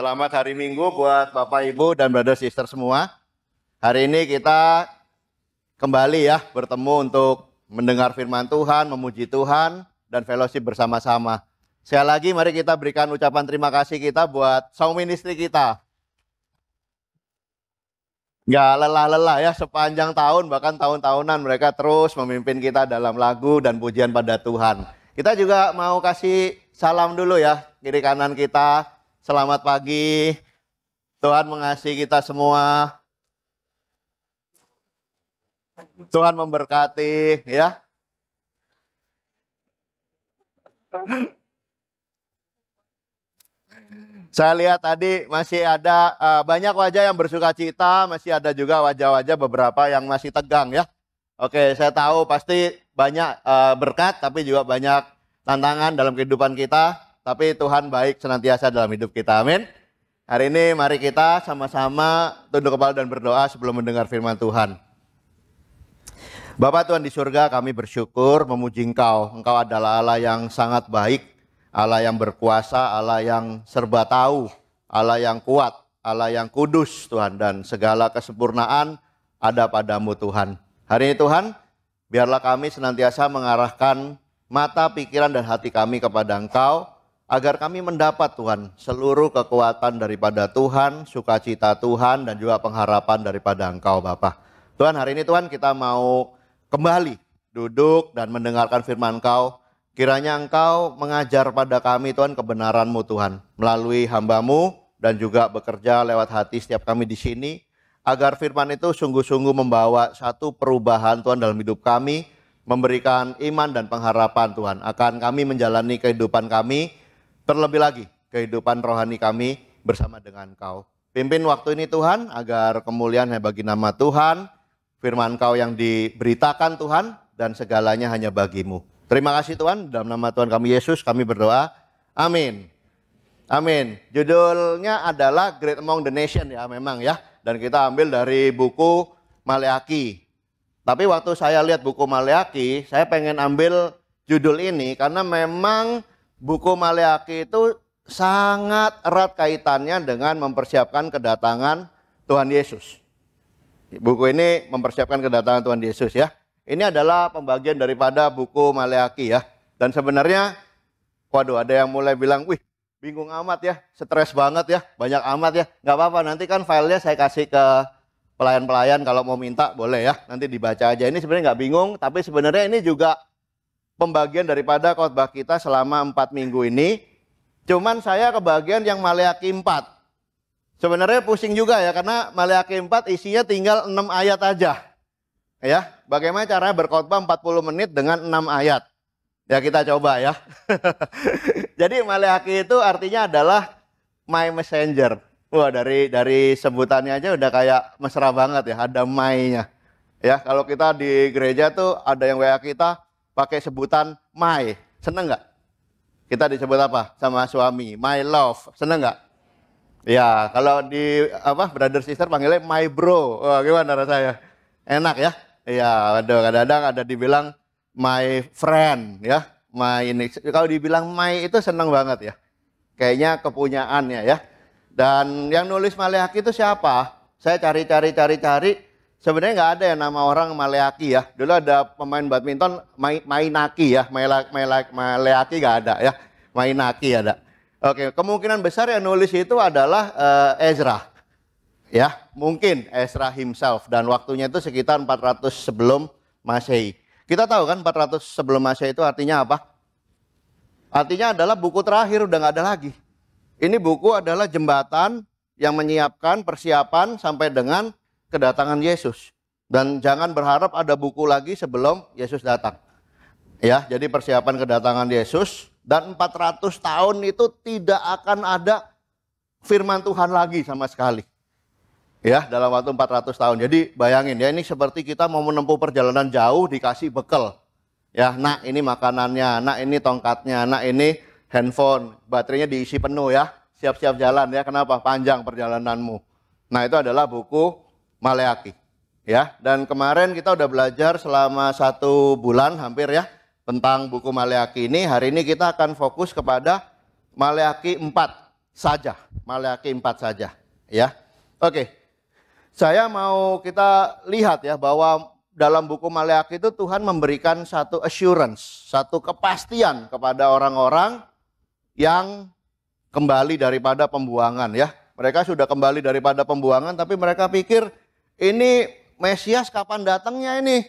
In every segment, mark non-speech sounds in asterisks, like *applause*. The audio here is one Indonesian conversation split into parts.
Selamat hari Minggu buat Bapak Ibu dan Brother Sister semua. Hari ini kita kembali ya bertemu untuk mendengar firman Tuhan, memuji Tuhan dan fellowship bersama-sama. Sekali lagi mari kita berikan ucapan terima kasih kita buat sound ministry kita. Gak lelah-lelah ya sepanjang tahun bahkan tahun-tahunan mereka terus memimpin kita dalam lagu dan pujian pada Tuhan. Kita juga mau kasih salam dulu ya kiri kanan kita Selamat pagi. Tuhan mengasihi kita semua. Tuhan memberkati, ya. Saya lihat tadi masih ada uh, banyak wajah yang bersuka cita, masih ada juga wajah-wajah beberapa yang masih tegang ya. Oke, saya tahu pasti banyak uh, berkat, tapi juga banyak tantangan dalam kehidupan kita. Tapi Tuhan baik senantiasa dalam hidup kita. Amin. Hari ini mari kita sama-sama tunduk kepala dan berdoa sebelum mendengar firman Tuhan. Bapak Tuhan di surga kami bersyukur memuji Engkau. Engkau adalah Allah yang sangat baik, Allah yang berkuasa, Allah yang serba tahu, Allah yang kuat, Allah yang kudus Tuhan. Dan segala kesempurnaan ada padamu Tuhan. Hari ini Tuhan, biarlah kami senantiasa mengarahkan mata, pikiran, dan hati kami kepada Engkau agar kami mendapat Tuhan seluruh kekuatan daripada Tuhan, sukacita Tuhan dan juga pengharapan daripada Engkau Bapa. Tuhan hari ini Tuhan kita mau kembali duduk dan mendengarkan firman Engkau. Kiranya Engkau mengajar pada kami Tuhan kebenaran-Mu Tuhan melalui hambamu dan juga bekerja lewat hati setiap kami di sini agar firman itu sungguh-sungguh membawa satu perubahan Tuhan dalam hidup kami, memberikan iman dan pengharapan Tuhan akan kami menjalani kehidupan kami Terlebih lagi kehidupan rohani kami bersama dengan Kau. Pimpin waktu ini Tuhan agar kemuliaan hanya bagi nama Tuhan, firman Kau yang diberitakan Tuhan dan segalanya hanya bagimu. Terima kasih Tuhan, dalam nama Tuhan kami Yesus kami berdoa. Amin. Amin. Judulnya adalah Great Among the Nation ya memang ya. Dan kita ambil dari buku Maleaki. Tapi waktu saya lihat buku Maleaki, saya pengen ambil judul ini karena memang buku Maleaki itu sangat erat kaitannya dengan mempersiapkan kedatangan Tuhan Yesus. Buku ini mempersiapkan kedatangan Tuhan Yesus ya. Ini adalah pembagian daripada buku Maleaki ya. Dan sebenarnya, waduh ada yang mulai bilang, wih bingung amat ya, stres banget ya, banyak amat ya. Gak apa-apa, nanti kan filenya saya kasih ke pelayan-pelayan kalau mau minta boleh ya, nanti dibaca aja. Ini sebenarnya nggak bingung, tapi sebenarnya ini juga pembagian daripada khotbah kita selama empat minggu ini. Cuman saya kebagian yang Maleaki 4. Sebenarnya pusing juga ya karena Maleaki 4 isinya tinggal 6 ayat aja. Ya, bagaimana caranya berkhotbah 40 menit dengan 6 ayat? Ya kita coba ya. *laughs* Jadi Maleaki itu artinya adalah my messenger. Wah, dari dari sebutannya aja udah kayak mesra banget ya, ada my-nya. Ya, kalau kita di gereja tuh ada yang WA kita, pakai sebutan my. Seneng nggak? Kita disebut apa sama suami? My love. Seneng nggak? Ya, kalau di apa brother sister panggilnya my bro. Wah, gimana rasanya? Enak ya? Iya, aduh kadang-kadang ada dibilang my friend ya. My ini kalau dibilang my itu seneng banget ya. Kayaknya kepunyaannya ya. Dan yang nulis Maleaki itu siapa? Saya cari-cari cari-cari Sebenarnya nggak ada ya nama orang Maleaki ya. Dulu ada pemain badminton Mainaki ya, Maleaki nggak ada ya, Mainaki ada. Oke, kemungkinan besar yang nulis itu adalah uh, Ezra. Ya, mungkin Ezra himself dan waktunya itu sekitar 400 sebelum Masehi. Kita tahu kan 400 sebelum Masehi itu artinya apa? Artinya adalah buku terakhir udah nggak ada lagi. Ini buku adalah jembatan yang menyiapkan persiapan sampai dengan kedatangan Yesus. Dan jangan berharap ada buku lagi sebelum Yesus datang. Ya, jadi persiapan kedatangan Yesus dan 400 tahun itu tidak akan ada firman Tuhan lagi sama sekali. Ya, dalam waktu 400 tahun. Jadi bayangin ya ini seperti kita mau menempuh perjalanan jauh dikasih bekal. Ya, nak ini makanannya, nak ini tongkatnya, nak ini handphone, baterainya diisi penuh ya. Siap-siap jalan ya. Kenapa? Panjang perjalananmu. Nah, itu adalah buku Maleaki. Ya, dan kemarin kita udah belajar selama satu bulan hampir ya tentang buku Maleaki ini. Hari ini kita akan fokus kepada Maleaki 4 saja. Maleaki 4 saja, ya. Oke. Saya mau kita lihat ya bahwa dalam buku Maleaki itu Tuhan memberikan satu assurance, satu kepastian kepada orang-orang yang kembali daripada pembuangan ya. Mereka sudah kembali daripada pembuangan tapi mereka pikir ini Mesias kapan datangnya ini?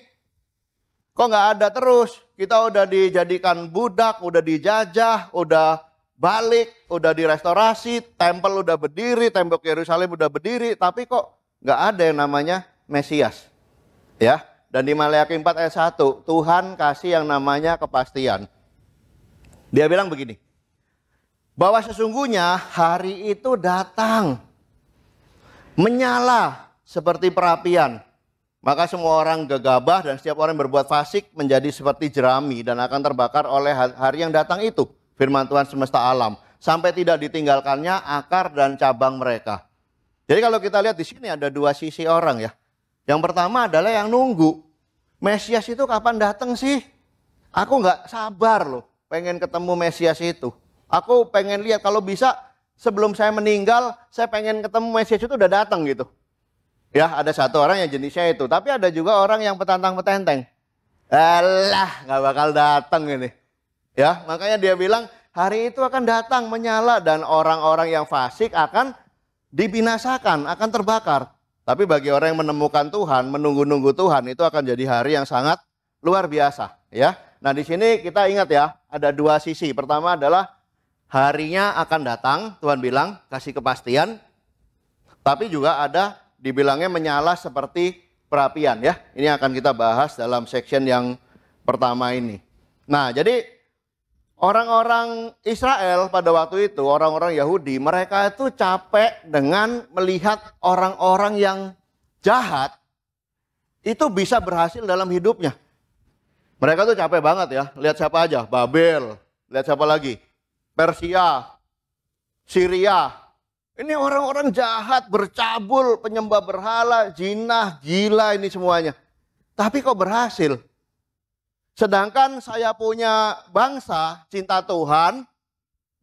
Kok nggak ada terus? Kita udah dijadikan budak, udah dijajah, udah balik, udah direstorasi, tempel udah berdiri, tembok Yerusalem udah berdiri, tapi kok nggak ada yang namanya Mesias. Ya, dan di Maleakhi 4 ayat 1, Tuhan kasih yang namanya kepastian. Dia bilang begini, bahwa sesungguhnya hari itu datang menyala seperti perapian. Maka semua orang gegabah dan setiap orang yang berbuat fasik menjadi seperti jerami dan akan terbakar oleh hari yang datang itu. Firman Tuhan semesta alam. Sampai tidak ditinggalkannya akar dan cabang mereka. Jadi kalau kita lihat di sini ada dua sisi orang ya. Yang pertama adalah yang nunggu. Mesias itu kapan datang sih? Aku nggak sabar loh pengen ketemu Mesias itu. Aku pengen lihat kalau bisa sebelum saya meninggal saya pengen ketemu Mesias itu udah datang gitu. Ya, ada satu orang yang jenisnya itu. Tapi ada juga orang yang petantang petenteng. Alah, gak bakal datang ini. Ya, makanya dia bilang hari itu akan datang menyala dan orang-orang yang fasik akan dibinasakan, akan terbakar. Tapi bagi orang yang menemukan Tuhan, menunggu-nunggu Tuhan itu akan jadi hari yang sangat luar biasa, ya. Nah, di sini kita ingat ya, ada dua sisi. Pertama adalah harinya akan datang, Tuhan bilang kasih kepastian. Tapi juga ada dibilangnya menyala seperti perapian ya. Ini akan kita bahas dalam section yang pertama ini. Nah, jadi orang-orang Israel pada waktu itu, orang-orang Yahudi, mereka itu capek dengan melihat orang-orang yang jahat itu bisa berhasil dalam hidupnya. Mereka tuh capek banget ya. Lihat siapa aja, Babel, lihat siapa lagi, Persia, Syria, ini orang-orang jahat, bercabul, penyembah berhala, jinah, gila ini semuanya. Tapi kok berhasil? Sedangkan saya punya bangsa cinta Tuhan,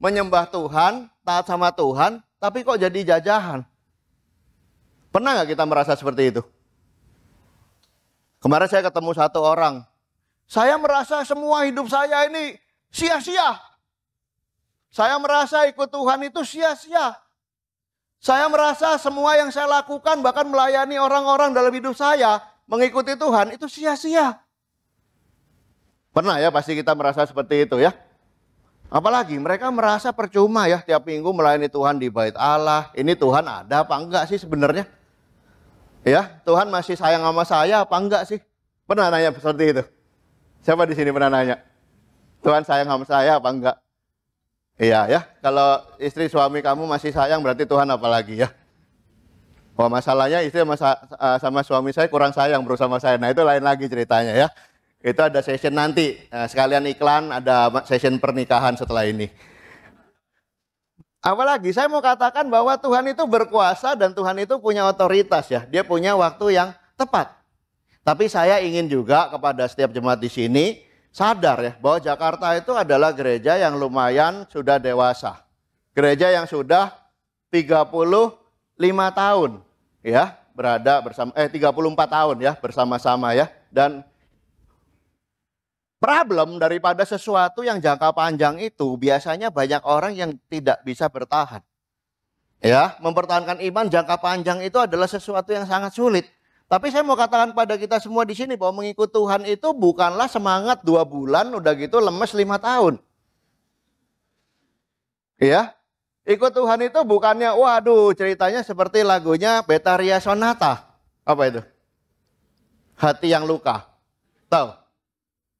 menyembah Tuhan, taat sama Tuhan, tapi kok jadi jajahan? Pernah nggak kita merasa seperti itu? Kemarin saya ketemu satu orang. Saya merasa semua hidup saya ini sia-sia. Saya merasa ikut Tuhan itu sia-sia. Saya merasa semua yang saya lakukan bahkan melayani orang-orang dalam hidup saya mengikuti Tuhan itu sia-sia. Pernah ya pasti kita merasa seperti itu ya. Apalagi mereka merasa percuma ya tiap minggu melayani Tuhan di bait Allah. Ini Tuhan ada apa enggak sih sebenarnya? Ya, Tuhan masih sayang sama saya apa enggak sih? Pernah nanya seperti itu? Siapa di sini pernah nanya? Tuhan sayang sama saya apa enggak? Iya ya, kalau istri suami kamu masih sayang berarti Tuhan apalagi ya. Oh masalahnya istri sama, eh, sama suami saya kurang sayang bro sama saya. Nah itu lain lagi ceritanya ya. Itu ada session nanti. Nah, sekalian iklan ada session pernikahan setelah ini. Apalagi saya mau katakan bahwa Tuhan itu berkuasa dan Tuhan itu punya otoritas ya. Dia punya waktu yang tepat. Tapi saya ingin juga kepada setiap jemaat di sini sadar ya bahwa Jakarta itu adalah gereja yang lumayan sudah dewasa. Gereja yang sudah 35 tahun ya berada bersama eh 34 tahun ya bersama-sama ya dan problem daripada sesuatu yang jangka panjang itu biasanya banyak orang yang tidak bisa bertahan. Ya, mempertahankan iman jangka panjang itu adalah sesuatu yang sangat sulit. Tapi saya mau katakan pada kita semua di sini bahwa mengikut Tuhan itu bukanlah semangat dua bulan udah gitu lemes lima tahun. Iya, ikut Tuhan itu bukannya waduh ceritanya seperti lagunya Betaria Sonata. Apa itu? Hati yang luka. Tahu?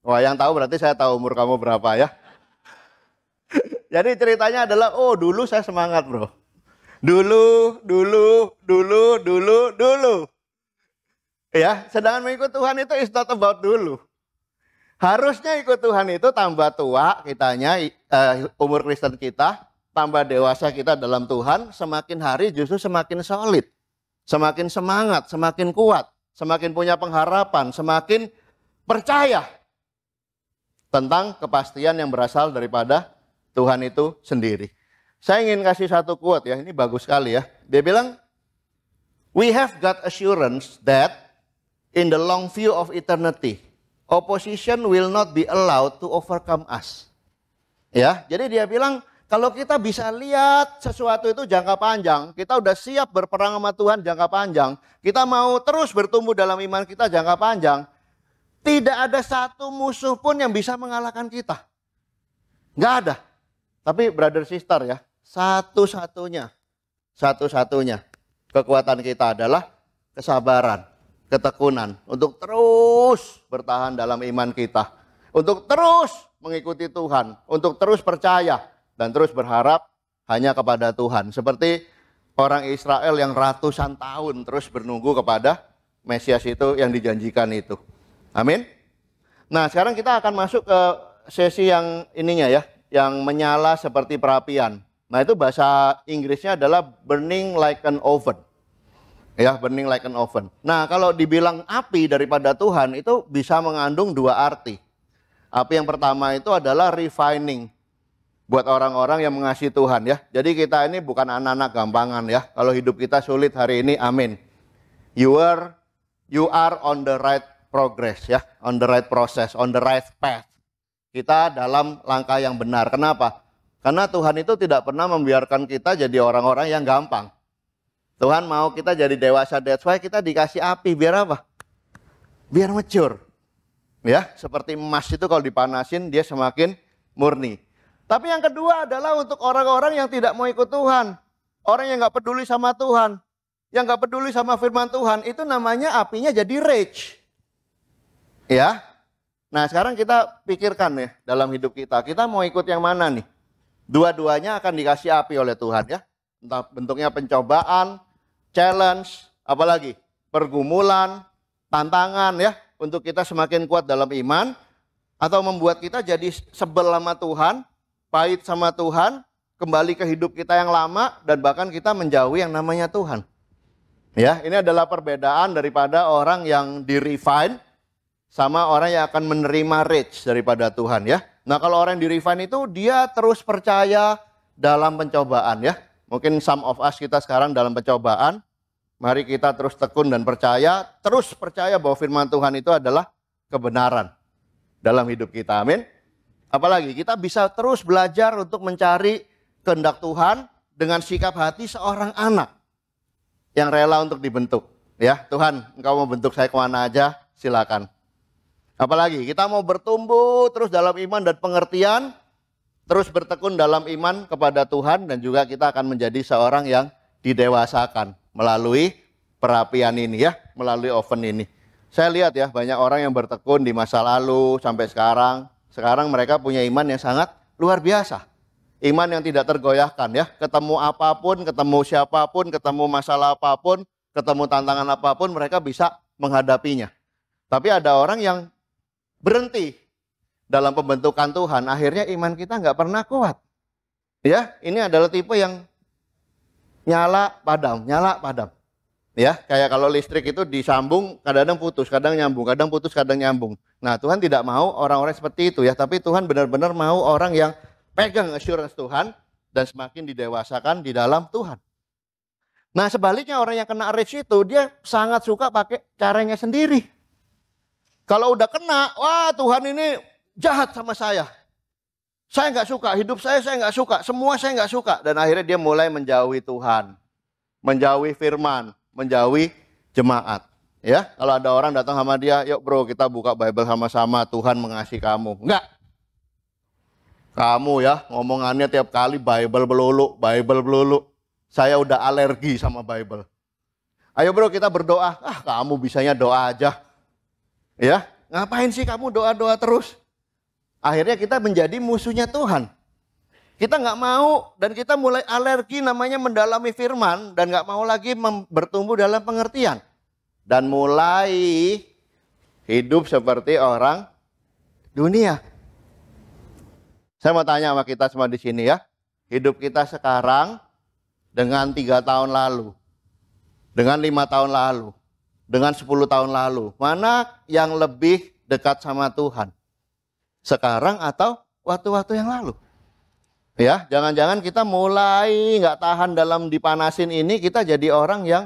Wah, yang tahu berarti saya tahu umur kamu berapa ya. *laughs* Jadi ceritanya adalah oh dulu saya semangat, Bro. Dulu, dulu, dulu, dulu, dulu. Ya, sedangkan mengikut Tuhan itu is not about dulu. Harusnya ikut Tuhan itu tambah tua kitanya, uh, umur Kristen kita, tambah dewasa kita dalam Tuhan, semakin hari justru semakin solid. Semakin semangat, semakin kuat, semakin punya pengharapan, semakin percaya tentang kepastian yang berasal daripada Tuhan itu sendiri. Saya ingin kasih satu quote ya, ini bagus sekali ya. Dia bilang, We have got assurance that in the long view of eternity, opposition will not be allowed to overcome us. Ya, jadi dia bilang kalau kita bisa lihat sesuatu itu jangka panjang, kita udah siap berperang sama Tuhan jangka panjang, kita mau terus bertumbuh dalam iman kita jangka panjang, tidak ada satu musuh pun yang bisa mengalahkan kita. Nggak ada. Tapi brother sister ya, satu-satunya, satu-satunya kekuatan kita adalah kesabaran ketekunan, untuk terus bertahan dalam iman kita, untuk terus mengikuti Tuhan, untuk terus percaya dan terus berharap hanya kepada Tuhan. Seperti orang Israel yang ratusan tahun terus bernunggu kepada Mesias itu yang dijanjikan itu. Amin. Nah, sekarang kita akan masuk ke sesi yang ininya ya, yang menyala seperti perapian. Nah, itu bahasa Inggrisnya adalah burning like an oven ya burning like an oven. Nah, kalau dibilang api daripada Tuhan itu bisa mengandung dua arti. Api yang pertama itu adalah refining buat orang-orang yang mengasihi Tuhan ya. Jadi kita ini bukan anak-anak gampangan ya. Kalau hidup kita sulit hari ini, amin. You are you are on the right progress ya, on the right process, on the right path. Kita dalam langkah yang benar. Kenapa? Karena Tuhan itu tidak pernah membiarkan kita jadi orang-orang yang gampang Tuhan mau kita jadi dewasa, that's why kita dikasih api. Biar apa? Biar mecur, Ya, seperti emas itu kalau dipanasin dia semakin murni. Tapi yang kedua adalah untuk orang-orang yang tidak mau ikut Tuhan. Orang yang gak peduli sama Tuhan. Yang gak peduli sama firman Tuhan. Itu namanya apinya jadi rage. Ya. Nah sekarang kita pikirkan ya dalam hidup kita. Kita mau ikut yang mana nih? Dua-duanya akan dikasih api oleh Tuhan ya. Entah bentuknya pencobaan, challenge, apalagi pergumulan, tantangan ya untuk kita semakin kuat dalam iman atau membuat kita jadi sebel sama Tuhan, pahit sama Tuhan, kembali ke hidup kita yang lama dan bahkan kita menjauhi yang namanya Tuhan. Ya, ini adalah perbedaan daripada orang yang di refine sama orang yang akan menerima rich daripada Tuhan ya. Nah, kalau orang yang di refine itu dia terus percaya dalam pencobaan ya Mungkin some of us kita sekarang dalam pencobaan, mari kita terus tekun dan percaya, terus percaya bahwa firman Tuhan itu adalah kebenaran dalam hidup kita. Amin. Apalagi kita bisa terus belajar untuk mencari kehendak Tuhan dengan sikap hati seorang anak yang rela untuk dibentuk. Ya, Tuhan, Engkau mau bentuk saya kemana aja, silakan. Apalagi kita mau bertumbuh terus dalam iman dan pengertian, terus bertekun dalam iman kepada Tuhan dan juga kita akan menjadi seorang yang didewasakan melalui perapian ini ya, melalui oven ini. Saya lihat ya banyak orang yang bertekun di masa lalu sampai sekarang. Sekarang mereka punya iman yang sangat luar biasa. Iman yang tidak tergoyahkan ya. Ketemu apapun, ketemu siapapun, ketemu masalah apapun, ketemu tantangan apapun mereka bisa menghadapinya. Tapi ada orang yang berhenti dalam pembentukan Tuhan, akhirnya iman kita nggak pernah kuat. Ya, ini adalah tipe yang nyala padam, nyala padam. Ya, kayak kalau listrik itu disambung, kadang-kadang putus, kadang nyambung, kadang putus, kadang nyambung. Nah, Tuhan tidak mau orang-orang seperti itu ya, tapi Tuhan benar-benar mau orang yang pegang assurance Tuhan dan semakin didewasakan di dalam Tuhan. Nah, sebaliknya orang yang kena rich itu dia sangat suka pakai caranya sendiri. Kalau udah kena, wah Tuhan ini jahat sama saya. Saya nggak suka, hidup saya saya nggak suka, semua saya nggak suka. Dan akhirnya dia mulai menjauhi Tuhan, menjauhi firman, menjauhi jemaat. Ya, kalau ada orang datang sama dia, yuk bro kita buka Bible sama-sama, Tuhan mengasihi kamu. nggak? Kamu ya, ngomongannya tiap kali Bible belulu, Bible belulu. Saya udah alergi sama Bible. Ayo bro kita berdoa. Ah kamu bisanya doa aja. Ya, ngapain sih kamu doa-doa terus? Akhirnya kita menjadi musuhnya Tuhan. Kita nggak mau dan kita mulai alergi namanya mendalami firman dan nggak mau lagi bertumbuh dalam pengertian. Dan mulai hidup seperti orang dunia. Saya mau tanya sama kita semua di sini ya. Hidup kita sekarang dengan tiga tahun lalu, dengan lima tahun lalu, dengan sepuluh tahun lalu. Mana yang lebih dekat sama Tuhan? sekarang atau waktu-waktu yang lalu. Ya, jangan-jangan kita mulai nggak tahan dalam dipanasin ini, kita jadi orang yang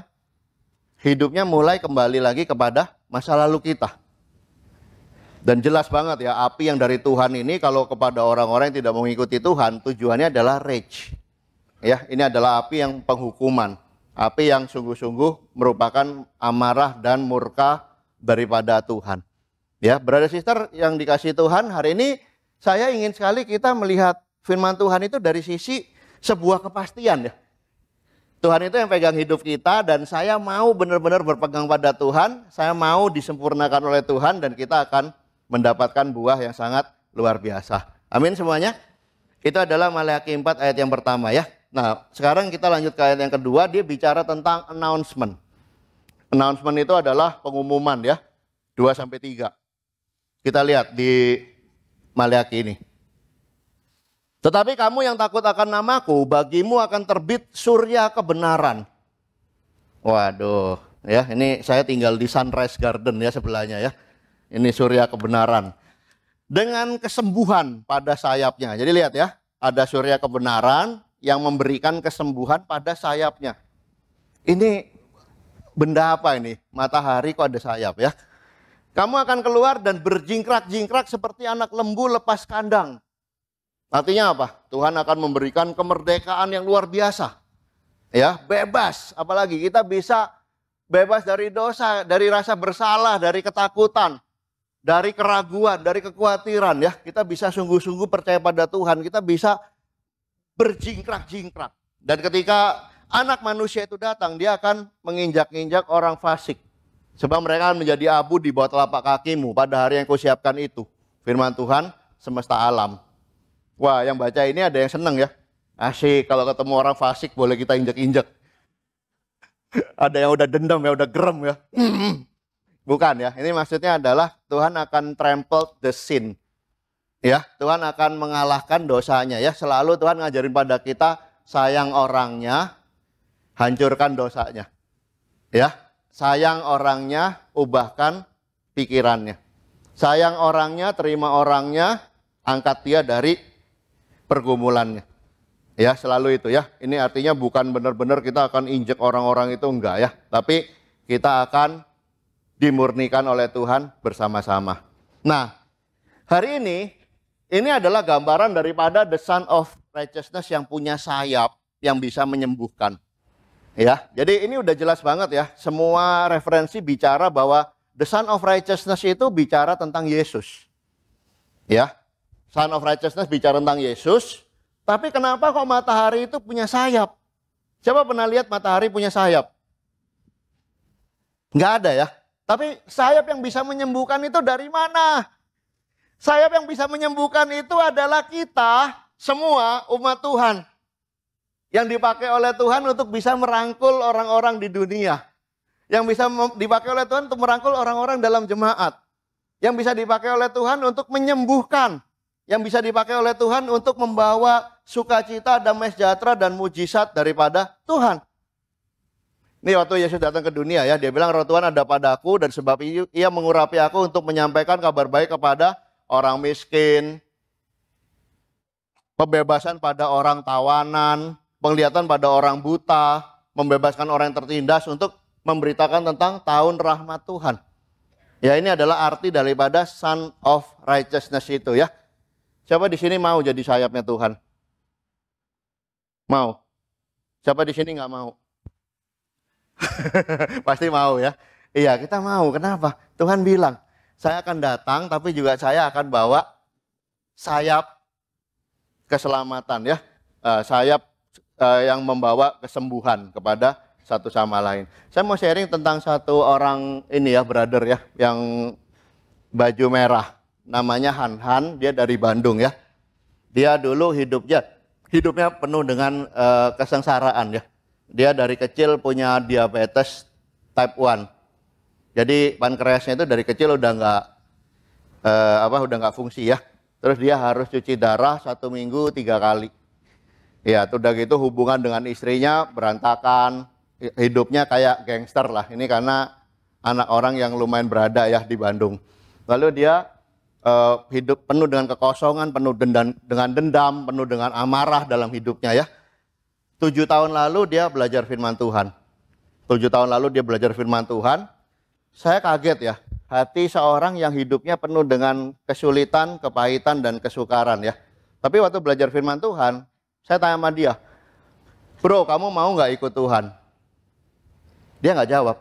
hidupnya mulai kembali lagi kepada masa lalu kita. Dan jelas banget ya, api yang dari Tuhan ini kalau kepada orang-orang yang tidak mengikuti Tuhan, tujuannya adalah rage. Ya, ini adalah api yang penghukuman. Api yang sungguh-sungguh merupakan amarah dan murka daripada Tuhan. Ya, brother sister yang dikasih Tuhan, hari ini saya ingin sekali kita melihat firman Tuhan itu dari sisi sebuah kepastian ya. Tuhan itu yang pegang hidup kita dan saya mau benar-benar berpegang pada Tuhan, saya mau disempurnakan oleh Tuhan dan kita akan mendapatkan buah yang sangat luar biasa. Amin semuanya. Itu adalah Maleakhi 4 ayat yang pertama ya. Nah, sekarang kita lanjut ke ayat yang kedua, dia bicara tentang announcement. Announcement itu adalah pengumuman ya. 2 sampai 3. Kita lihat di Maliaki ini. Tetapi kamu yang takut akan namaku, bagimu akan terbit surya kebenaran. Waduh, ya ini saya tinggal di Sunrise Garden ya sebelahnya ya. Ini surya kebenaran. Dengan kesembuhan pada sayapnya. Jadi lihat ya, ada surya kebenaran yang memberikan kesembuhan pada sayapnya. Ini benda apa ini? Matahari kok ada sayap ya? Kamu akan keluar dan berjingkrak-jingkrak seperti anak lembu lepas kandang. Artinya apa? Tuhan akan memberikan kemerdekaan yang luar biasa. Ya, bebas. Apalagi kita bisa bebas dari dosa, dari rasa bersalah, dari ketakutan, dari keraguan, dari kekhawatiran ya. Kita bisa sungguh-sungguh percaya pada Tuhan, kita bisa berjingkrak-jingkrak. Dan ketika anak manusia itu datang, dia akan menginjak-injak orang fasik. Sebab mereka akan menjadi abu di bawah telapak kakimu pada hari yang kau siapkan itu. Firman Tuhan semesta alam. Wah, yang baca ini ada yang seneng ya. Asik, kalau ketemu orang fasik boleh kita injek-injek. *laughs* ada yang udah dendam ya, udah gerem ya. *clears throat* Bukan ya, ini maksudnya adalah Tuhan akan trample the sin. Ya, Tuhan akan mengalahkan dosanya ya. Selalu Tuhan ngajarin pada kita sayang orangnya, hancurkan dosanya. Ya, sayang orangnya, ubahkan pikirannya. Sayang orangnya, terima orangnya, angkat dia dari pergumulannya. Ya, selalu itu ya. Ini artinya bukan benar-benar kita akan injek orang-orang itu enggak ya, tapi kita akan dimurnikan oleh Tuhan bersama-sama. Nah, hari ini ini adalah gambaran daripada the son of righteousness yang punya sayap yang bisa menyembuhkan. Ya, jadi ini udah jelas banget ya. Semua referensi bicara bahwa the Son of Righteousness itu bicara tentang Yesus. Ya, Son of Righteousness bicara tentang Yesus. Tapi kenapa kok matahari itu punya sayap? Siapa pernah lihat matahari punya sayap? Nggak ada ya. Tapi sayap yang bisa menyembuhkan itu dari mana? Sayap yang bisa menyembuhkan itu adalah kita semua umat Tuhan yang dipakai oleh Tuhan untuk bisa merangkul orang-orang di dunia. Yang bisa dipakai oleh Tuhan untuk merangkul orang-orang dalam jemaat. Yang bisa dipakai oleh Tuhan untuk menyembuhkan. Yang bisa dipakai oleh Tuhan untuk membawa sukacita, damai sejahtera, dan mujizat daripada Tuhan. Ini waktu Yesus datang ke dunia ya, dia bilang roh Tuhan ada padaku dan sebab itu ia mengurapi aku untuk menyampaikan kabar baik kepada orang miskin, pembebasan pada orang tawanan, penglihatan pada orang buta, membebaskan orang yang tertindas untuk memberitakan tentang tahun rahmat Tuhan. Ya ini adalah arti daripada Son of Righteousness itu ya. Siapa di sini mau jadi sayapnya Tuhan? Mau? Siapa di sini nggak mau? *laughs* Pasti mau ya. Iya kita mau. Kenapa? Tuhan bilang, saya akan datang tapi juga saya akan bawa sayap keselamatan ya. Eh, sayap Eh, yang membawa kesembuhan kepada satu sama lain. Saya mau sharing tentang satu orang ini ya, brother ya, yang baju merah. Namanya Han Han, dia dari Bandung ya. Dia dulu hidupnya hidupnya penuh dengan uh, kesengsaraan ya. Dia dari kecil punya diabetes type 1. Jadi pankreasnya itu dari kecil udah nggak uh, apa udah nggak fungsi ya. Terus dia harus cuci darah satu minggu tiga kali Ya, udah gitu hubungan dengan istrinya berantakan, hidupnya kayak gangster lah. Ini karena anak orang yang lumayan berada ya di Bandung. Lalu dia uh, hidup penuh dengan kekosongan, penuh dendam, dengan dendam, penuh dengan amarah dalam hidupnya ya. Tujuh tahun lalu dia belajar firman Tuhan. Tujuh tahun lalu dia belajar firman Tuhan. Saya kaget ya, hati seorang yang hidupnya penuh dengan kesulitan, kepahitan, dan kesukaran ya. Tapi waktu belajar firman Tuhan, saya tanya sama dia, bro kamu mau nggak ikut Tuhan? Dia nggak jawab.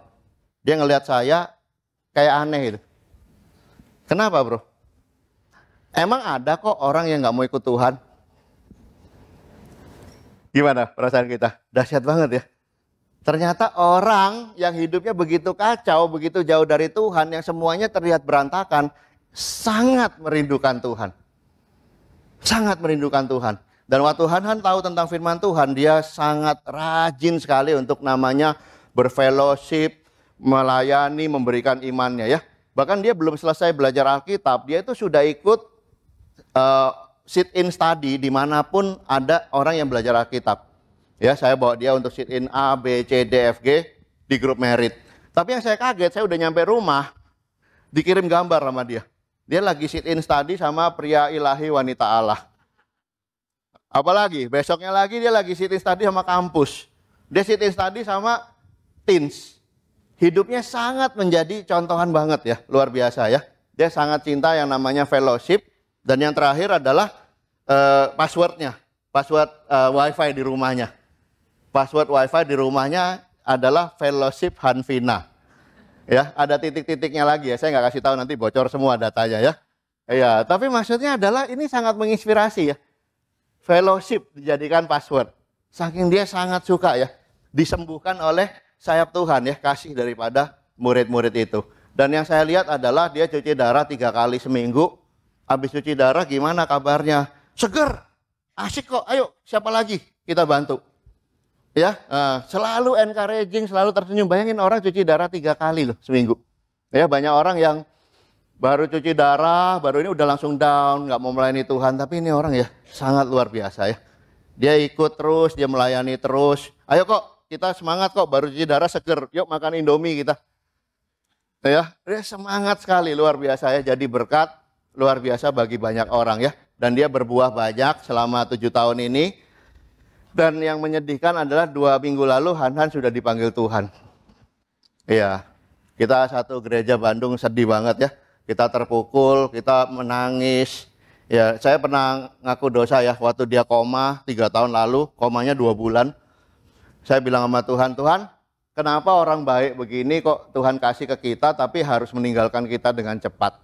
Dia ngelihat saya kayak aneh itu. Kenapa bro? Emang ada kok orang yang nggak mau ikut Tuhan? Gimana perasaan kita? Dahsyat banget ya. Ternyata orang yang hidupnya begitu kacau, begitu jauh dari Tuhan, yang semuanya terlihat berantakan, sangat merindukan Tuhan. Sangat merindukan Tuhan. Dan waktu Hanhan tahu tentang firman Tuhan, dia sangat rajin sekali untuk namanya berfellowship, melayani, memberikan imannya ya. Bahkan dia belum selesai belajar Alkitab, dia itu sudah ikut uh, sit-in study dimanapun ada orang yang belajar Alkitab. Ya, saya bawa dia untuk sit-in A, B, C, D, F, G di grup merit. Tapi yang saya kaget, saya udah nyampe rumah, dikirim gambar sama dia. Dia lagi sit-in study sama pria ilahi wanita Allah. Apalagi besoknya lagi dia lagi city study sama kampus. Dia city study sama teens. Hidupnya sangat menjadi contohan banget ya, luar biasa ya. Dia sangat cinta yang namanya fellowship. Dan yang terakhir adalah uh, passwordnya, password uh, wifi di rumahnya. Password wifi di rumahnya adalah fellowship Hanvina. Ya, ada titik-titiknya lagi ya. Saya nggak kasih tahu nanti bocor semua datanya ya. Iya, tapi maksudnya adalah ini sangat menginspirasi ya fellowship dijadikan password. Saking dia sangat suka ya, disembuhkan oleh sayap Tuhan ya, kasih daripada murid-murid itu. Dan yang saya lihat adalah dia cuci darah tiga kali seminggu. Habis cuci darah gimana kabarnya? Seger, asik kok. Ayo, siapa lagi kita bantu? Ya, eh, selalu encouraging, selalu tersenyum. Bayangin orang cuci darah tiga kali loh seminggu. Ya, banyak orang yang baru cuci darah, baru ini udah langsung down, nggak mau melayani Tuhan. Tapi ini orang ya sangat luar biasa ya. Dia ikut terus, dia melayani terus. Ayo kok, kita semangat kok, baru cuci darah seger. Yuk makan Indomie kita. Ya, dia semangat sekali, luar biasa ya. Jadi berkat luar biasa bagi banyak orang ya. Dan dia berbuah banyak selama tujuh tahun ini. Dan yang menyedihkan adalah dua minggu lalu Hanhan sudah dipanggil Tuhan. Iya, kita satu gereja Bandung sedih banget ya kita terpukul, kita menangis. Ya, saya pernah ngaku dosa ya waktu dia koma tiga tahun lalu, komanya dua bulan. Saya bilang sama Tuhan, Tuhan, kenapa orang baik begini kok Tuhan kasih ke kita tapi harus meninggalkan kita dengan cepat?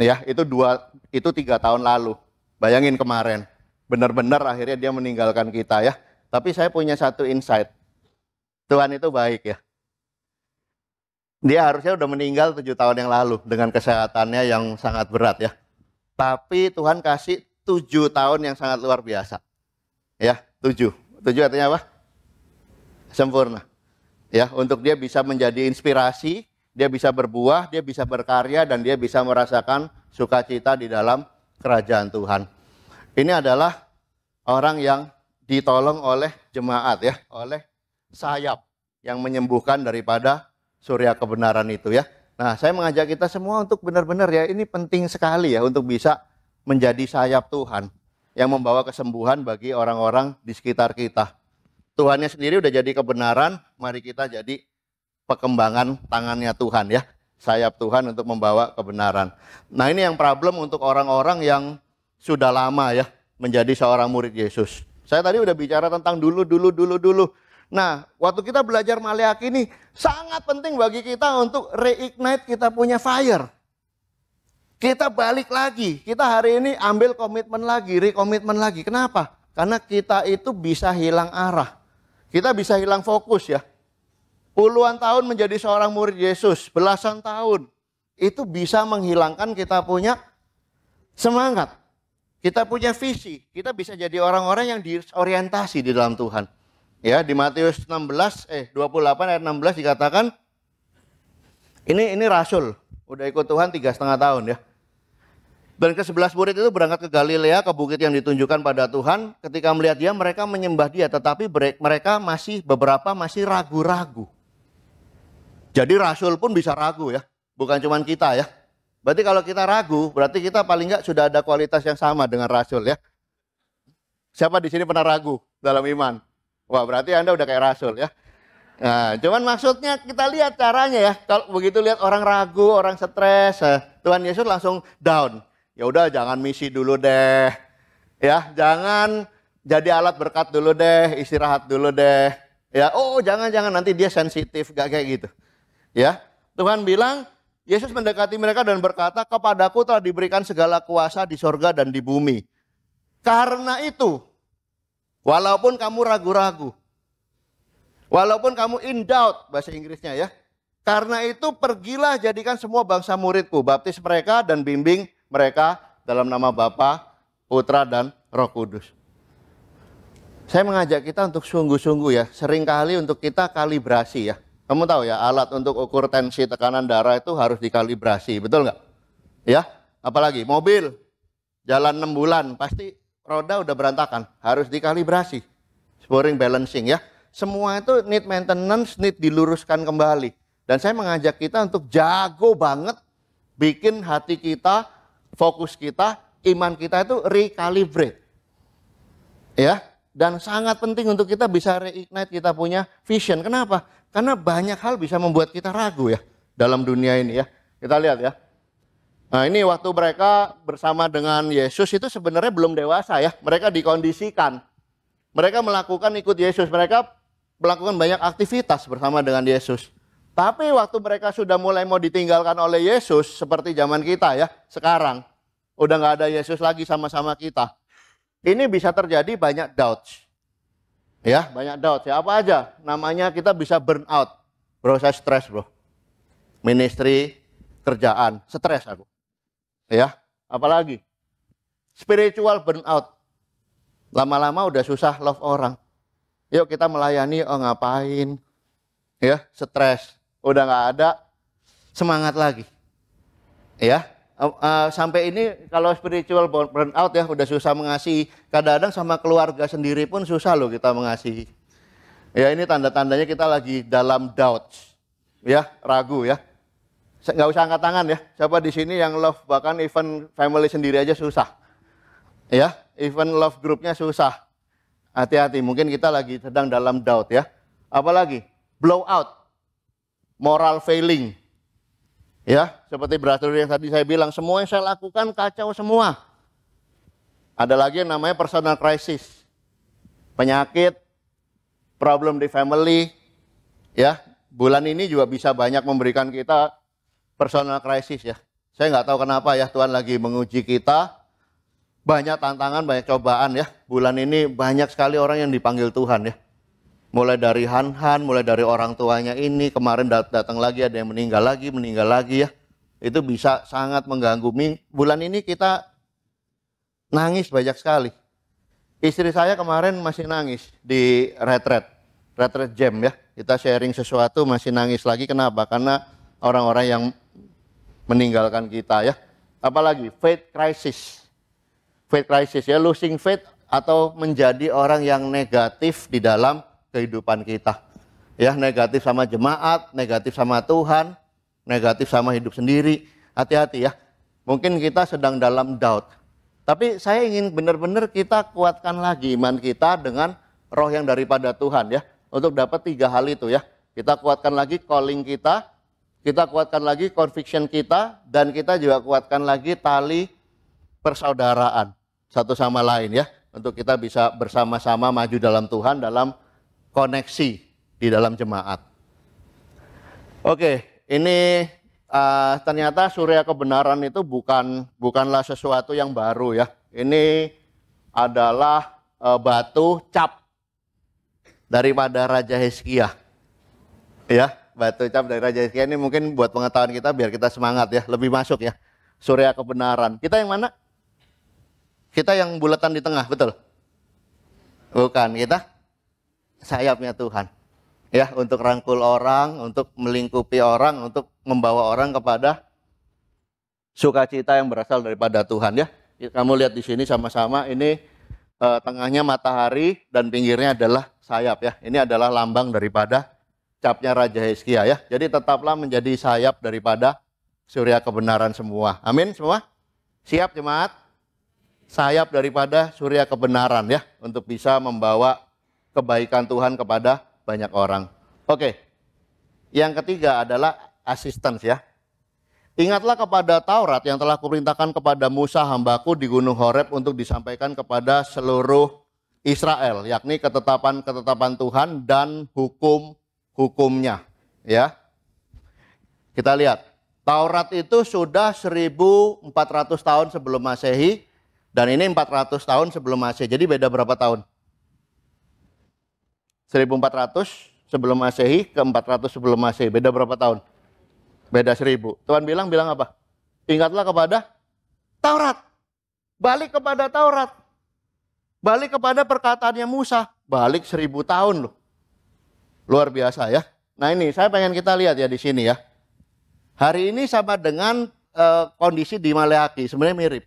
Ya, itu dua, itu tiga tahun lalu. Bayangin kemarin, benar-benar akhirnya dia meninggalkan kita ya. Tapi saya punya satu insight, Tuhan itu baik ya. Dia harusnya udah meninggal tujuh tahun yang lalu dengan kesehatannya yang sangat berat ya. Tapi Tuhan kasih tujuh tahun yang sangat luar biasa. Ya, tujuh. Tujuh artinya apa? Sempurna. Ya, untuk dia bisa menjadi inspirasi, dia bisa berbuah, dia bisa berkarya, dan dia bisa merasakan sukacita di dalam kerajaan Tuhan. Ini adalah orang yang ditolong oleh jemaat ya, oleh sayap yang menyembuhkan daripada surya kebenaran itu ya. Nah, saya mengajak kita semua untuk benar-benar ya, ini penting sekali ya untuk bisa menjadi sayap Tuhan yang membawa kesembuhan bagi orang-orang di sekitar kita. Tuhannya sendiri udah jadi kebenaran, mari kita jadi perkembangan tangannya Tuhan ya. Sayap Tuhan untuk membawa kebenaran. Nah, ini yang problem untuk orang-orang yang sudah lama ya menjadi seorang murid Yesus. Saya tadi udah bicara tentang dulu, dulu, dulu, dulu. Nah, waktu kita belajar Maliaki ini sangat penting bagi kita untuk reignite kita punya fire. Kita balik lagi, kita hari ini ambil komitmen lagi, rekomitmen lagi. Kenapa? Karena kita itu bisa hilang arah. Kita bisa hilang fokus ya. Puluhan tahun menjadi seorang murid Yesus, belasan tahun. Itu bisa menghilangkan kita punya semangat. Kita punya visi, kita bisa jadi orang-orang yang disorientasi di dalam Tuhan. Ya, di Matius 16 eh 28 ayat 16 dikatakan ini ini rasul udah ikut Tuhan tiga setengah tahun ya. Dan ke sebelas murid itu berangkat ke Galilea ke bukit yang ditunjukkan pada Tuhan. Ketika melihat dia mereka menyembah dia tetapi mereka masih beberapa masih ragu-ragu. Jadi rasul pun bisa ragu ya, bukan cuma kita ya. Berarti kalau kita ragu, berarti kita paling nggak sudah ada kualitas yang sama dengan rasul ya. Siapa di sini pernah ragu dalam iman? Wah, berarti Anda udah kayak rasul ya. Nah, cuman maksudnya kita lihat caranya ya. Kalau begitu lihat orang ragu, orang stres, eh, Tuhan Yesus langsung down. Ya udah jangan misi dulu deh. Ya, jangan jadi alat berkat dulu deh, istirahat dulu deh. Ya, oh jangan-jangan nanti dia sensitif, gak kayak gitu. Ya, Tuhan bilang, Yesus mendekati mereka dan berkata, kepadaku telah diberikan segala kuasa di sorga dan di bumi. Karena itu, Walaupun kamu ragu-ragu. Walaupun kamu in doubt bahasa Inggrisnya ya. Karena itu pergilah jadikan semua bangsa muridku, baptis mereka dan bimbing mereka dalam nama Bapa, Putra dan Roh Kudus. Saya mengajak kita untuk sungguh-sungguh ya, seringkali untuk kita kalibrasi ya. Kamu tahu ya, alat untuk ukur tensi tekanan darah itu harus dikalibrasi, betul nggak? Ya, apalagi mobil, jalan 6 bulan, pasti roda udah berantakan, harus dikalibrasi. sporing balancing ya. Semua itu need maintenance, need diluruskan kembali. Dan saya mengajak kita untuk jago banget bikin hati kita, fokus kita, iman kita itu recalibrate. Ya, dan sangat penting untuk kita bisa reignite kita punya vision. Kenapa? Karena banyak hal bisa membuat kita ragu ya dalam dunia ini ya. Kita lihat ya. Nah ini waktu mereka bersama dengan Yesus itu sebenarnya belum dewasa ya. Mereka dikondisikan. Mereka melakukan ikut Yesus. Mereka melakukan banyak aktivitas bersama dengan Yesus. Tapi waktu mereka sudah mulai mau ditinggalkan oleh Yesus seperti zaman kita ya sekarang. Udah gak ada Yesus lagi sama-sama kita. Ini bisa terjadi banyak doubts. Ya, banyak doubts ya. Apa aja? Namanya kita bisa burn out. Bro, saya stres, Bro. Ministry, kerjaan, stres aku. Ya, apalagi spiritual burnout. Lama-lama udah susah love orang. Yuk kita melayani, oh ngapain? Ya, stres. Udah nggak ada semangat lagi. Ya, eh, eh, sampai ini kalau spiritual burnout ya udah susah mengasihi. Kadang-kadang sama keluarga sendiri pun susah loh kita mengasihi. Ya, ini tanda-tandanya kita lagi dalam doubt. Ya, ragu ya nggak usah angkat tangan ya. Siapa di sini yang love bahkan event family sendiri aja susah. Ya, event love grupnya susah. Hati-hati, mungkin kita lagi sedang dalam doubt ya. Apalagi blowout, moral failing. Ya, seperti brother yang tadi saya bilang, semua yang saya lakukan kacau semua. Ada lagi yang namanya personal crisis. Penyakit, problem di family, ya. Bulan ini juga bisa banyak memberikan kita personal crisis ya. Saya nggak tahu kenapa ya Tuhan lagi menguji kita. Banyak tantangan, banyak cobaan ya. Bulan ini banyak sekali orang yang dipanggil Tuhan ya. Mulai dari Han-Han, mulai dari orang tuanya ini, kemarin dat datang lagi ada yang meninggal lagi, meninggal lagi ya. Itu bisa sangat mengganggu. Bulan ini kita nangis banyak sekali. Istri saya kemarin masih nangis di retret, retret jam ya. Kita sharing sesuatu masih nangis lagi. Kenapa? Karena orang-orang yang meninggalkan kita ya. Apalagi faith crisis. Faith crisis ya, losing faith atau menjadi orang yang negatif di dalam kehidupan kita. Ya, negatif sama jemaat, negatif sama Tuhan, negatif sama hidup sendiri. Hati-hati ya. Mungkin kita sedang dalam doubt. Tapi saya ingin benar-benar kita kuatkan lagi iman kita dengan roh yang daripada Tuhan ya. Untuk dapat tiga hal itu ya. Kita kuatkan lagi calling kita, kita kuatkan lagi conviction kita dan kita juga kuatkan lagi tali persaudaraan satu sama lain ya untuk kita bisa bersama-sama maju dalam Tuhan dalam koneksi di dalam jemaat. Oke, ini uh, ternyata surya kebenaran itu bukan bukanlah sesuatu yang baru ya. Ini adalah uh, batu cap daripada Raja Hizkia. Ya. Batu Cap dari Raja Hizkia ini mungkin buat pengetahuan kita biar kita semangat ya, lebih masuk ya. Surya kebenaran. Kita yang mana? Kita yang bulatan di tengah, betul? Bukan, kita sayapnya Tuhan. Ya, untuk rangkul orang, untuk melingkupi orang, untuk membawa orang kepada sukacita yang berasal daripada Tuhan ya. Kamu lihat di sini sama-sama ini eh, tengahnya matahari dan pinggirnya adalah sayap ya. Ini adalah lambang daripada capnya Raja Hizkia ya. Jadi tetaplah menjadi sayap daripada surya kebenaran semua. Amin semua? Siap jemaat? Sayap daripada surya kebenaran ya untuk bisa membawa kebaikan Tuhan kepada banyak orang. Oke. Yang ketiga adalah assistance ya. Ingatlah kepada Taurat yang telah kuperintahkan kepada Musa hambaku di Gunung Horeb untuk disampaikan kepada seluruh Israel, yakni ketetapan-ketetapan Tuhan dan hukum hukumnya, ya. Kita lihat. Taurat itu sudah 1400 tahun sebelum Masehi dan ini 400 tahun sebelum Masehi. Jadi beda berapa tahun? 1400 sebelum Masehi ke 400 sebelum Masehi. Beda berapa tahun? Beda 1000. Tuhan bilang bilang apa? Ingatlah kepada Taurat. Balik kepada Taurat. Balik kepada perkataannya Musa. Balik 1000 tahun loh. Luar biasa ya. Nah ini saya pengen kita lihat ya di sini ya. Hari ini sama dengan e, kondisi di Maleaki, sebenarnya mirip.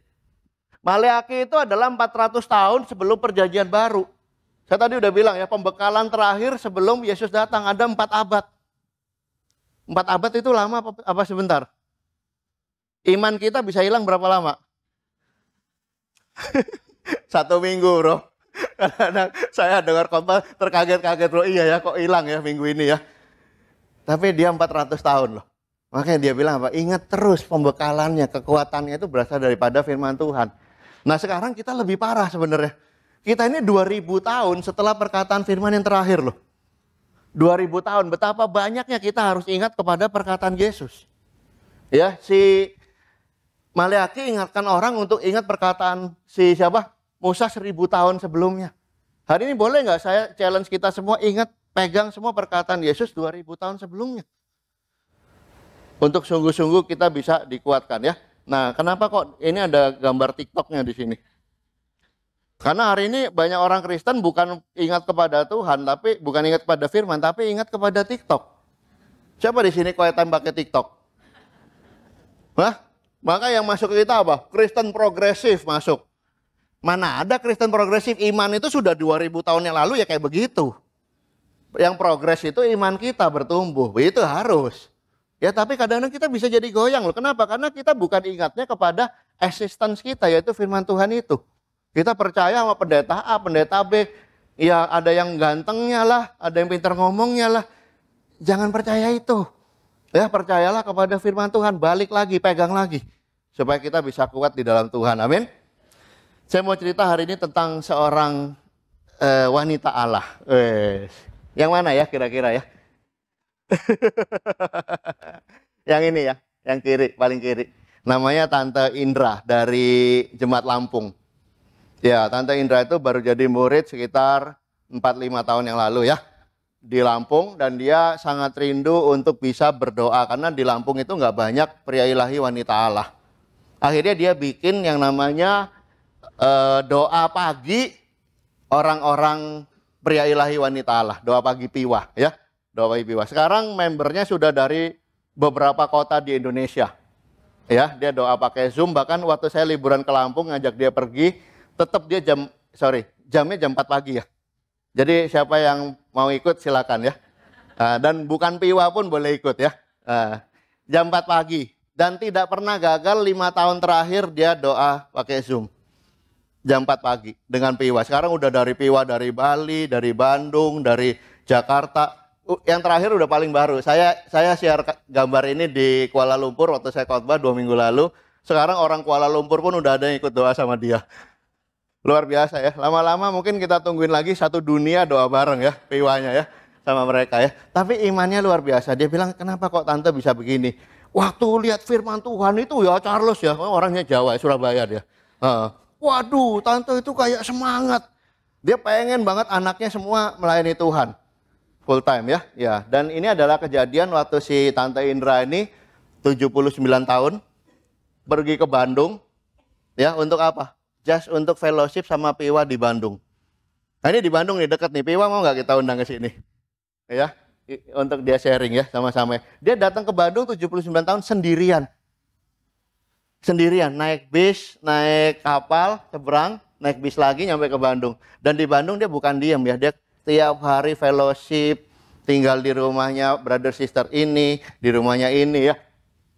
Maleaki itu adalah 400 tahun sebelum perjanjian baru. Saya tadi udah bilang ya, pembekalan terakhir sebelum Yesus datang ada empat abad. Empat abad itu lama apa, apa sebentar? Iman kita bisa hilang berapa lama? *laughs* Satu minggu, bro. *laughs* kadang saya dengar khotbah terkaget-kaget loh, iya ya kok hilang ya minggu ini ya. Tapi dia 400 tahun loh. Makanya dia bilang apa? Ingat terus pembekalannya, kekuatannya itu berasal daripada firman Tuhan. Nah sekarang kita lebih parah sebenarnya. Kita ini 2000 tahun setelah perkataan firman yang terakhir loh. 2000 tahun, betapa banyaknya kita harus ingat kepada perkataan Yesus. Ya, si Maleaki ingatkan orang untuk ingat perkataan si siapa? Musa seribu tahun sebelumnya. Hari ini boleh nggak saya challenge kita semua ingat pegang semua perkataan Yesus dua ribu tahun sebelumnya. Untuk sungguh-sungguh kita bisa dikuatkan ya. Nah, kenapa kok ini ada gambar TikToknya di sini? Karena hari ini banyak orang Kristen bukan ingat kepada Tuhan, tapi bukan ingat kepada Firman, tapi ingat kepada TikTok. Siapa di sini kau kelihatan pakai TikTok? Hah? Maka yang masuk ke kita apa? Kristen progresif masuk. Mana ada Kristen progresif iman itu sudah 2000 tahun yang lalu ya kayak begitu. Yang progres itu iman kita bertumbuh, itu harus. Ya tapi kadang-kadang kita bisa jadi goyang loh. Kenapa? Karena kita bukan ingatnya kepada eksistensi kita yaitu firman Tuhan itu. Kita percaya sama pendeta A, pendeta B, ya ada yang gantengnya lah, ada yang pintar ngomongnya lah. Jangan percaya itu. Ya percayalah kepada firman Tuhan, balik lagi, pegang lagi. Supaya kita bisa kuat di dalam Tuhan, amin. Saya mau cerita hari ini tentang seorang uh, wanita Allah. Eh, yang mana ya kira-kira ya? *laughs* yang ini ya, yang kiri, paling kiri. Namanya Tante Indra dari Jemaat Lampung. Ya, Tante Indra itu baru jadi murid sekitar 4-5 tahun yang lalu ya di Lampung dan dia sangat rindu untuk bisa berdoa karena di Lampung itu nggak banyak pria ilahi wanita Allah. Akhirnya dia bikin yang namanya uh, doa pagi orang-orang pria ilahi wanita Allah, doa pagi piwa ya, doa pagi piwa. Sekarang membernya sudah dari beberapa kota di Indonesia. Ya, dia doa pakai Zoom bahkan waktu saya liburan ke Lampung ngajak dia pergi, tetap dia jam sorry, jamnya jam 4 pagi ya. Jadi siapa yang mau ikut silakan ya. Eh, dan bukan piwa pun boleh ikut ya. Eh, jam 4 pagi dan tidak pernah gagal lima tahun terakhir dia doa pakai Zoom jam 4 pagi dengan Piwa. Sekarang udah dari Piwa, dari Bali, dari Bandung, dari Jakarta. Yang terakhir udah paling baru. Saya saya share gambar ini di Kuala Lumpur waktu saya khotbah dua minggu lalu. Sekarang orang Kuala Lumpur pun udah ada yang ikut doa sama dia. Luar biasa ya. Lama-lama mungkin kita tungguin lagi satu dunia doa bareng ya, Piwanya ya sama mereka ya. Tapi imannya luar biasa. Dia bilang, "Kenapa kok tante bisa begini?" Waktu lihat firman Tuhan itu ya Charles ya, oh, orangnya Jawa, Surabaya dia. Uh, Waduh, tante itu kayak semangat. Dia pengen banget anaknya semua melayani Tuhan. Full time ya. Ya, dan ini adalah kejadian waktu si tante Indra ini 79 tahun pergi ke Bandung ya untuk apa? Just untuk fellowship sama Piwa di Bandung. Nah ini di Bandung nih deket nih. Piwa mau nggak kita undang ke sini? Ya, untuk dia sharing ya sama-sama. Dia datang ke Bandung 79 tahun sendirian sendirian naik bis, naik kapal, seberang, naik bis lagi nyampe ke Bandung. Dan di Bandung dia bukan diam ya, dia tiap hari fellowship, tinggal di rumahnya brother sister ini, di rumahnya ini ya.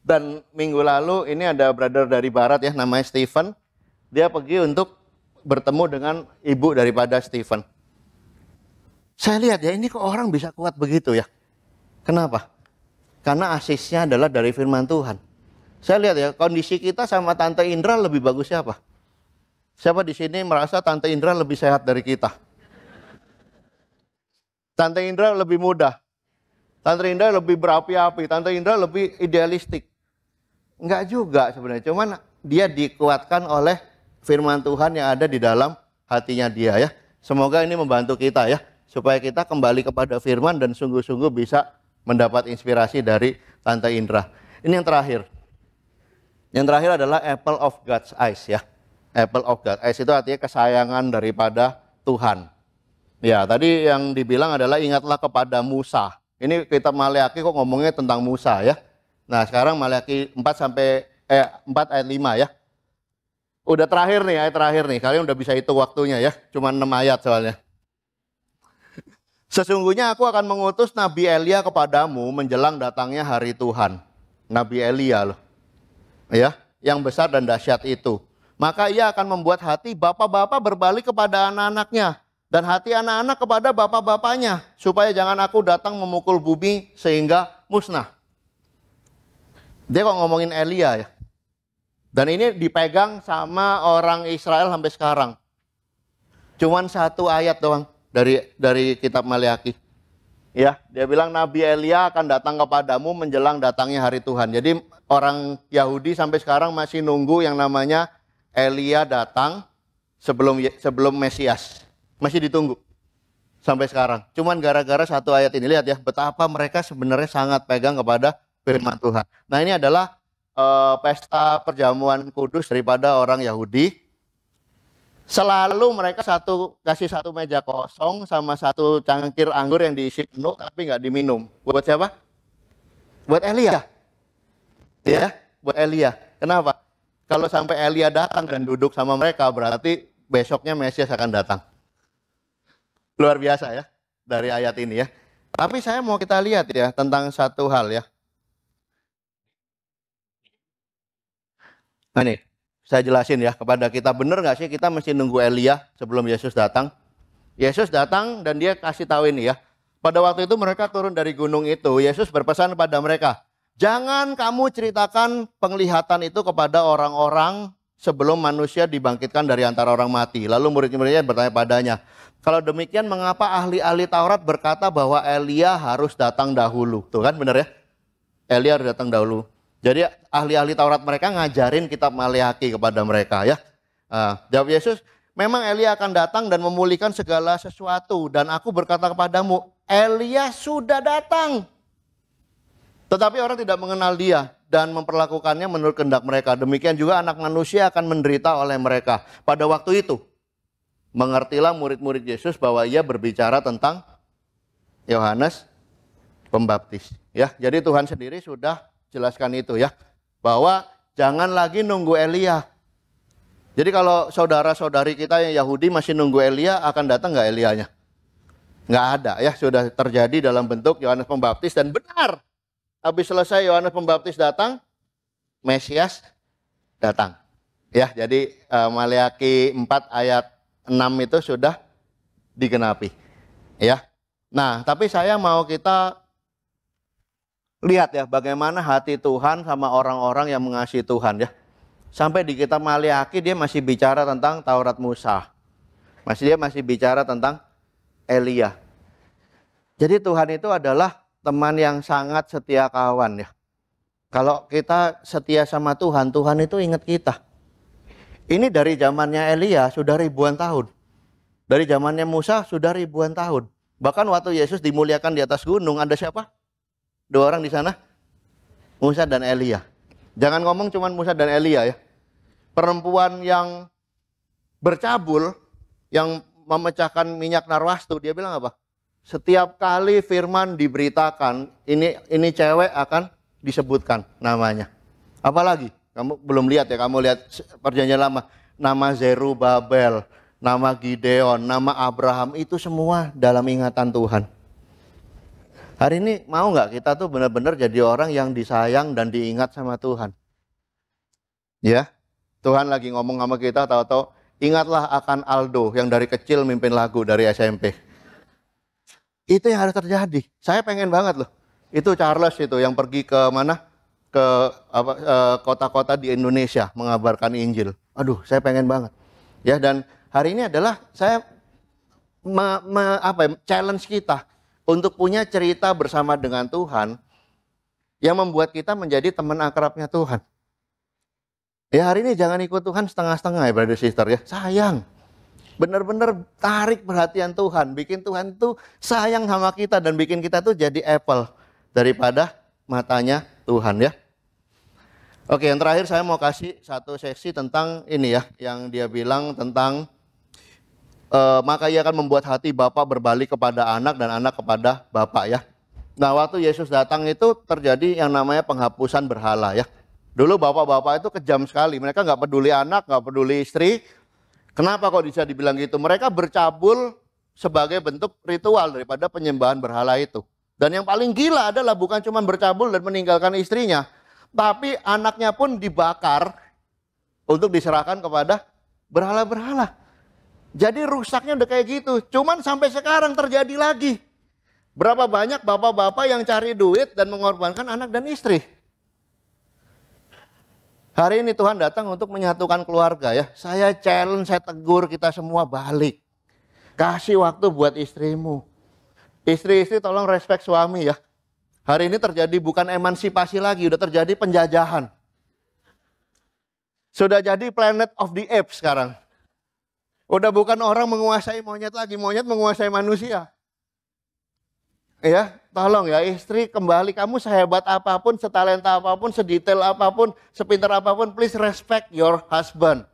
Dan minggu lalu ini ada brother dari barat ya namanya Stephen. Dia pergi untuk bertemu dengan ibu daripada Stephen. Saya lihat ya ini kok orang bisa kuat begitu ya. Kenapa? Karena asisnya adalah dari firman Tuhan. Saya lihat ya, kondisi kita sama Tante Indra lebih bagus siapa? Siapa di sini merasa Tante Indra lebih sehat dari kita? Tante Indra lebih mudah. Tante Indra lebih berapi-api. Tante Indra lebih idealistik. Enggak juga sebenarnya. Cuman dia dikuatkan oleh firman Tuhan yang ada di dalam hatinya dia ya. Semoga ini membantu kita ya. Supaya kita kembali kepada firman dan sungguh-sungguh bisa mendapat inspirasi dari Tante Indra. Ini yang terakhir. Yang terakhir adalah apple of God's eyes ya. Apple of God's eyes itu artinya kesayangan daripada Tuhan. Ya, tadi yang dibilang adalah ingatlah kepada Musa. Ini kita Maleaki kok ngomongnya tentang Musa ya. Nah, sekarang Maleaki 4 sampai eh 4 ayat 5 ya. Udah terakhir nih, ayat terakhir nih. Kalian udah bisa itu waktunya ya. Cuma 6 ayat soalnya. Sesungguhnya aku akan mengutus Nabi Elia kepadamu menjelang datangnya hari Tuhan. Nabi Elia loh ya, yang besar dan dahsyat itu. Maka ia akan membuat hati bapak-bapak berbalik kepada anak-anaknya dan hati anak-anak kepada bapak-bapaknya supaya jangan aku datang memukul bumi sehingga musnah. Dia kok ngomongin Elia ya. Dan ini dipegang sama orang Israel sampai sekarang. Cuman satu ayat doang dari dari kitab Maliaki. Ya, dia bilang Nabi Elia akan datang kepadamu menjelang datangnya hari Tuhan. Jadi orang Yahudi sampai sekarang masih nunggu yang namanya Elia datang sebelum sebelum Mesias. Masih ditunggu sampai sekarang. Cuman gara-gara satu ayat ini lihat ya betapa mereka sebenarnya sangat pegang kepada firman Tuhan. Nah, ini adalah uh, pesta perjamuan kudus daripada orang Yahudi selalu mereka satu kasih satu meja kosong sama satu cangkir anggur yang diisi penuh tapi nggak diminum. Buat siapa? Buat Elia. Ya, buat Elia. Kenapa? Kalau sampai Elia datang dan duduk sama mereka berarti besoknya Mesias akan datang. Luar biasa ya dari ayat ini ya. Tapi saya mau kita lihat ya tentang satu hal ya. Nah, nih, saya jelasin ya kepada kita benar nggak sih kita mesti nunggu Elia sebelum Yesus datang? Yesus datang dan dia kasih tahu ini ya. Pada waktu itu mereka turun dari gunung itu, Yesus berpesan kepada mereka, "Jangan kamu ceritakan penglihatan itu kepada orang-orang sebelum manusia dibangkitkan dari antara orang mati." Lalu murid-muridnya bertanya padanya, "Kalau demikian mengapa ahli-ahli Taurat berkata bahwa Elia harus datang dahulu?" Tuh kan benar ya? Elia harus datang dahulu. Jadi ahli-ahli Taurat mereka ngajarin kitab Maliaki kepada mereka ya. Uh, jawab Yesus, memang Elia akan datang dan memulihkan segala sesuatu dan aku berkata kepadamu, Elia sudah datang. Tetapi orang tidak mengenal dia dan memperlakukannya menurut kehendak mereka. Demikian juga anak manusia akan menderita oleh mereka. Pada waktu itu, mengertilah murid-murid Yesus bahwa ia berbicara tentang Yohanes Pembaptis. Ya, jadi Tuhan sendiri sudah jelaskan itu ya bahwa jangan lagi nunggu Elia. Jadi kalau saudara-saudari kita yang Yahudi masih nunggu Elia, akan datang nggak Elianya? Nggak ada ya, sudah terjadi dalam bentuk Yohanes Pembaptis dan benar. Habis selesai Yohanes Pembaptis datang, Mesias datang. Ya, jadi uh, Maliaki 4 ayat 6 itu sudah digenapi. Ya. Nah, tapi saya mau kita Lihat ya bagaimana hati Tuhan sama orang-orang yang mengasihi Tuhan ya. Sampai di kitab Maliaki dia masih bicara tentang Taurat Musa. Masih dia masih bicara tentang Elia. Jadi Tuhan itu adalah teman yang sangat setia kawan ya. Kalau kita setia sama Tuhan, Tuhan itu ingat kita. Ini dari zamannya Elia sudah ribuan tahun. Dari zamannya Musa sudah ribuan tahun. Bahkan waktu Yesus dimuliakan di atas gunung ada siapa? Dua orang di sana, Musa dan Elia. Jangan ngomong cuman Musa dan Elia ya. Perempuan yang bercabul, yang memecahkan minyak narwastu, dia bilang apa? Setiap kali firman diberitakan, ini ini cewek akan disebutkan namanya. Apalagi? Kamu belum lihat ya, kamu lihat perjanjian lama. Nama Zerubabel, nama Gideon, nama Abraham itu semua dalam ingatan Tuhan. Hari ini mau nggak kita tuh benar-benar jadi orang yang disayang dan diingat sama Tuhan? Ya, Tuhan lagi ngomong sama kita, tahu-tahu ingatlah akan Aldo yang dari kecil mimpin lagu dari SMP. Itu yang harus terjadi. Saya pengen banget loh. Itu Charles itu yang pergi ke mana? Ke apa, eh, kota-kota di Indonesia mengabarkan Injil. Aduh, saya pengen banget. Ya dan hari ini adalah saya me, me, apa ya, challenge kita untuk punya cerita bersama dengan Tuhan yang membuat kita menjadi teman akrabnya Tuhan. Ya hari ini jangan ikut Tuhan setengah-setengah ya brother sister ya. Sayang. Benar-benar tarik perhatian Tuhan. Bikin Tuhan tuh sayang sama kita dan bikin kita tuh jadi apple daripada matanya Tuhan ya. Oke yang terakhir saya mau kasih satu seksi tentang ini ya. Yang dia bilang tentang e, maka ia akan membuat hati Bapa berbalik kepada anak dan anak kepada Bapa ya. Nah, waktu Yesus datang itu terjadi yang namanya penghapusan berhala ya. Dulu bapak-bapak itu kejam sekali. Mereka nggak peduli anak, nggak peduli istri. Kenapa kok bisa dibilang gitu? Mereka bercabul sebagai bentuk ritual daripada penyembahan berhala itu. Dan yang paling gila adalah bukan cuma bercabul dan meninggalkan istrinya, tapi anaknya pun dibakar untuk diserahkan kepada berhala-berhala. Jadi rusaknya udah kayak gitu. Cuman sampai sekarang terjadi lagi. Berapa banyak bapak-bapak yang cari duit dan mengorbankan anak dan istri. Hari ini Tuhan datang untuk menyatukan keluarga ya. Saya challenge, saya tegur kita semua balik. Kasih waktu buat istrimu. Istri-istri tolong respect suami ya. Hari ini terjadi bukan emansipasi lagi, udah terjadi penjajahan. Sudah jadi planet of the apes sekarang. Udah bukan orang menguasai monyet lagi, monyet menguasai manusia. Ya, tolong ya istri kembali kamu sehebat apapun, setalenta apapun, sedetail apapun, sepintar apapun, please respect your husband.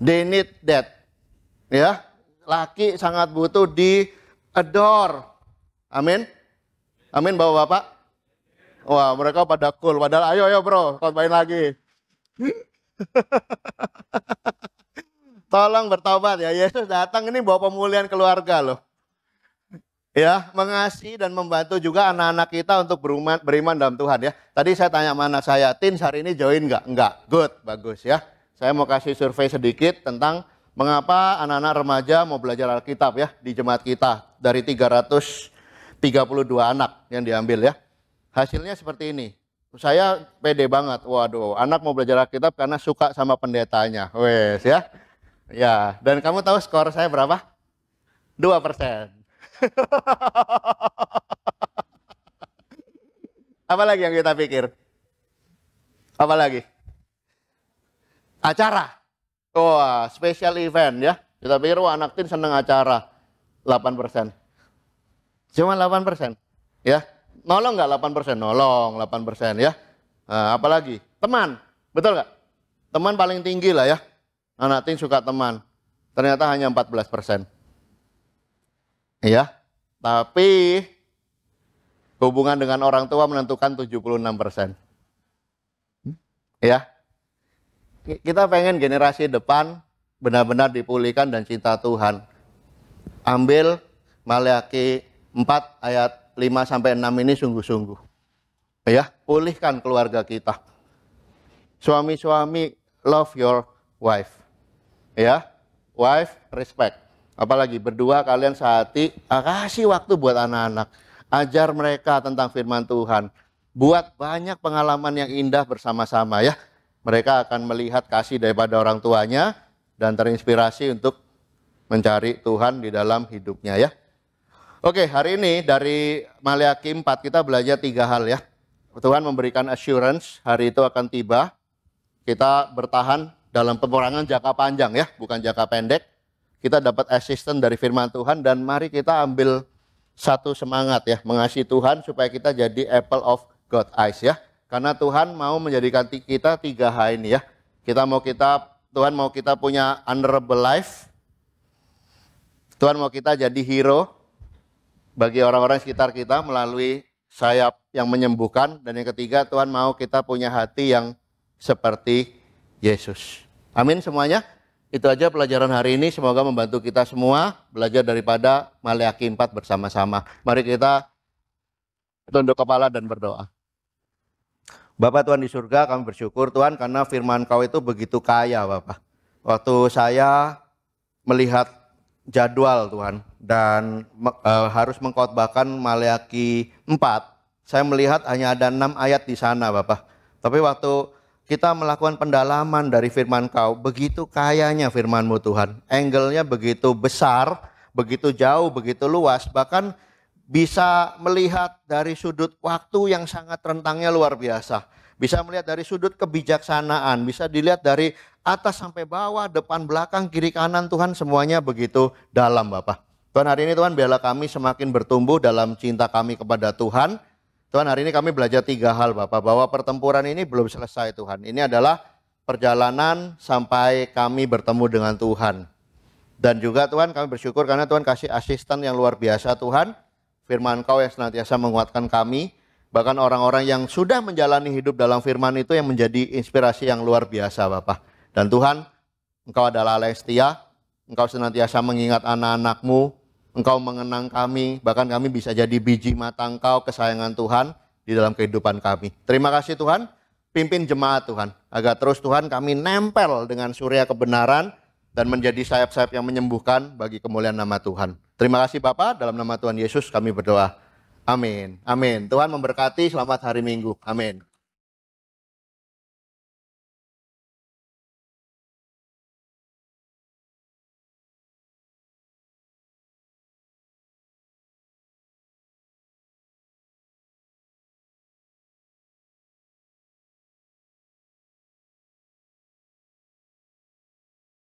They need that. Ya, laki sangat butuh di adore. Amin. Amin bapak-bapak. Wah, mereka pada cool. Padahal ayo ayo bro, cobain lagi. *laughs* Tolong bertobat ya. Yesus datang ini bawa pemulihan keluarga loh. Ya, mengasihi dan membantu juga anak-anak kita untuk beriman dalam Tuhan ya. Tadi saya tanya mana saya, Tin hari ini join nggak? Nggak, good, bagus ya. Saya mau kasih survei sedikit tentang mengapa anak-anak remaja mau belajar Alkitab ya di jemaat kita dari 332 anak yang diambil ya. Hasilnya seperti ini. Saya pede banget, waduh anak mau belajar Alkitab karena suka sama pendetanya. Wes ya. Ya, dan kamu tahu skor saya berapa? 2 persen. *laughs* lagi yang kita pikir? Apa lagi? Acara. Wah, special event ya. Kita pikir, wah anak tim seneng acara. 8 persen. Cuma 8 persen. Ya, nolong nggak 8 persen? Nolong 8 persen ya. Nah, apalagi? Teman, betul nggak? Teman paling tinggi lah ya anak ting suka teman. Ternyata hanya 14 persen. Ya, tapi hubungan dengan orang tua menentukan 76 persen. Ya, kita pengen generasi depan benar-benar dipulihkan dan cinta Tuhan. Ambil Maleaki 4 ayat 5 sampai 6 ini sungguh-sungguh. Ya, pulihkan keluarga kita. Suami-suami love your wife ya wife respect apalagi berdua kalian sehati ah, kasih waktu buat anak-anak ajar mereka tentang firman Tuhan buat banyak pengalaman yang indah bersama-sama ya mereka akan melihat kasih daripada orang tuanya dan terinspirasi untuk mencari Tuhan di dalam hidupnya ya. Oke, hari ini dari Maliaki 4 kita belajar tiga hal ya. Tuhan memberikan assurance hari itu akan tiba. Kita bertahan dalam peperangan jangka panjang ya, bukan jangka pendek. Kita dapat asisten dari firman Tuhan dan mari kita ambil satu semangat ya, mengasihi Tuhan supaya kita jadi apple of God eyes ya. Karena Tuhan mau menjadikan kita tiga hal ini ya. Kita mau kita Tuhan mau kita punya honorable life. Tuhan mau kita jadi hero bagi orang-orang sekitar kita melalui sayap yang menyembuhkan dan yang ketiga Tuhan mau kita punya hati yang seperti Yesus. Amin semuanya. Itu aja pelajaran hari ini. Semoga membantu kita semua belajar daripada Maleakhi 4 bersama-sama. Mari kita tunduk kepala dan berdoa. Bapak Tuhan di surga, kami bersyukur Tuhan karena firman kau itu begitu kaya Bapak. Waktu saya melihat jadwal Tuhan dan e, harus mengkhotbahkan Maleakhi 4, saya melihat hanya ada enam ayat di sana Bapak. Tapi waktu kita melakukan pendalaman dari firman kau. Begitu kayanya firmanmu Tuhan. Angle-nya begitu besar, begitu jauh, begitu luas. Bahkan bisa melihat dari sudut waktu yang sangat rentangnya luar biasa. Bisa melihat dari sudut kebijaksanaan, bisa dilihat dari atas sampai bawah, depan belakang, kiri kanan Tuhan semuanya begitu dalam Bapak. Tuhan hari ini Tuhan biarlah kami semakin bertumbuh dalam cinta kami kepada Tuhan, Tuhan hari ini kami belajar tiga hal Bapak, bahwa pertempuran ini belum selesai Tuhan. Ini adalah perjalanan sampai kami bertemu dengan Tuhan. Dan juga Tuhan kami bersyukur karena Tuhan kasih asisten yang luar biasa Tuhan. Firman Kau yang senantiasa menguatkan kami. Bahkan orang-orang yang sudah menjalani hidup dalam firman itu yang menjadi inspirasi yang luar biasa Bapak. Dan Tuhan, Engkau adalah Allah yang setia. Engkau senantiasa mengingat anak-anakmu, Engkau mengenang kami, bahkan kami bisa jadi biji mata Engkau, kesayangan Tuhan di dalam kehidupan kami. Terima kasih Tuhan, pimpin jemaat Tuhan, agar terus Tuhan kami nempel dengan surya kebenaran dan menjadi sayap-sayap yang menyembuhkan bagi kemuliaan nama Tuhan. Terima kasih Bapak, dalam nama Tuhan Yesus kami berdoa. Amin. Amin. Tuhan memberkati selamat hari Minggu. Amin.